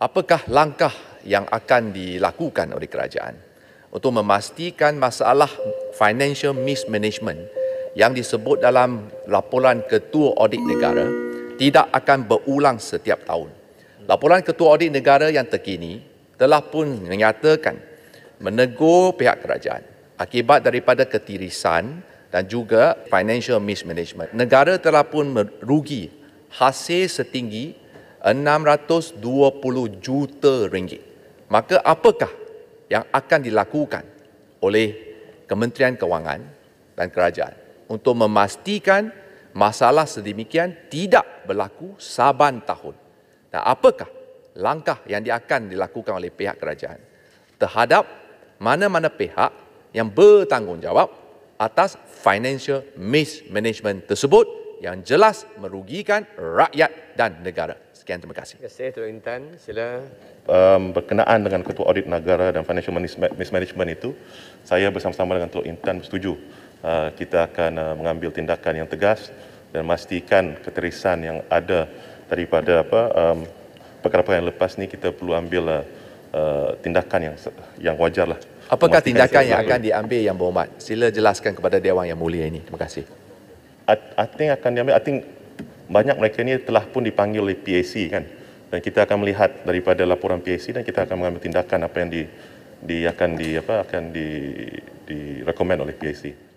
apakah langkah yang akan dilakukan oleh kerajaan untuk memastikan masalah financial mismanagement yang disebut dalam laporan ketua audit negara tidak akan berulang setiap tahun. Laporan ketua audit negara yang terkini telah pun menyatakan menegur pihak kerajaan akibat daripada ketirisan dan juga financial mismanagement. Negara telah pun merugi hasil setinggi 620 juta ringgit. Maka apakah yang akan dilakukan oleh Kementerian Kewangan dan Kerajaan untuk memastikan masalah sedemikian tidak berlaku saban tahun? Dan apakah langkah yang akan dilakukan oleh pihak kerajaan terhadap mana-mana pihak yang bertanggungjawab atas financial mismanagement tersebut yang jelas merugikan rakyat dan negara. Sekian terima kasih. Terima kasih Tuan Intan. Sila. Um, berkenaan dengan Ketua Audit Negara dan Financial Mismanagement itu, saya bersama-sama dengan Tuan Intan bersetuju uh, kita akan uh, mengambil tindakan yang tegas dan memastikan keterisan yang ada daripada apa um, perkara-perkara yang lepas ni kita perlu ambil uh, uh tindakan yang yang wajar lah. Apakah tindakan yang akan diambil yang berhormat? Sila jelaskan kepada Dewan Yang Mulia ini. Terima kasih. I think akan diambil, I think banyak mereka ini telah pun dipanggil oleh PAC kan dan kita akan melihat daripada laporan PAC dan kita akan mengambil tindakan apa yang di, di akan di apa akan di direkomend oleh PAC.